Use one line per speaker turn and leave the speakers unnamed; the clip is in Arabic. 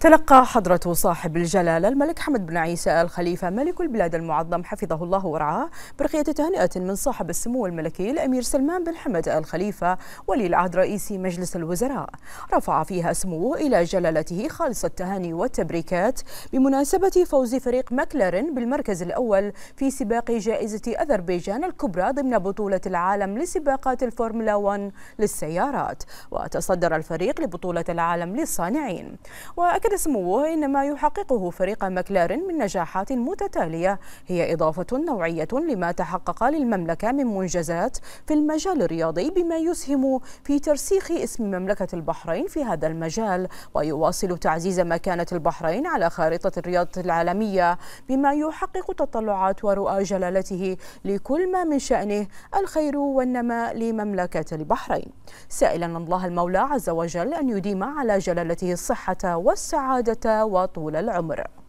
تلقى حضرة صاحب الجلالة الملك حمد بن عيسى الخليفة ملك البلاد المعظم حفظه الله ورعاه برقية تهنئة من صاحب السمو الملكي الأمير سلمان بن حمد الخليفة ولي العهد رئيس مجلس الوزراء رفع فيها سموه إلى جلالته خالص التهاني والتبريكات بمناسبة فوز فريق ماكلارين بالمركز الأول في سباق جائزة أذربيجان الكبرى ضمن بطولة العالم لسباقات الفورمولا 1 للسيارات وتصدر الفريق لبطولة العالم للصانعين وأكد أكد سموه إن ما يحققه فريق مكلارن من نجاحات متتالية هي إضافة نوعية لما تحقق للمملكة من منجزات في المجال الرياضي بما يسهم في ترسيخ اسم مملكة البحرين في هذا المجال ويواصل تعزيز مكانة البحرين على خارطة الرياضة العالمية بما يحقق تطلعات ورؤى جلالته لكل ما من شأنه الخير والنماء لمملكة البحرين سائلا الله المولى عز وجل أن يديم على جلالته الصحة والسعادة السعادة وطول العمر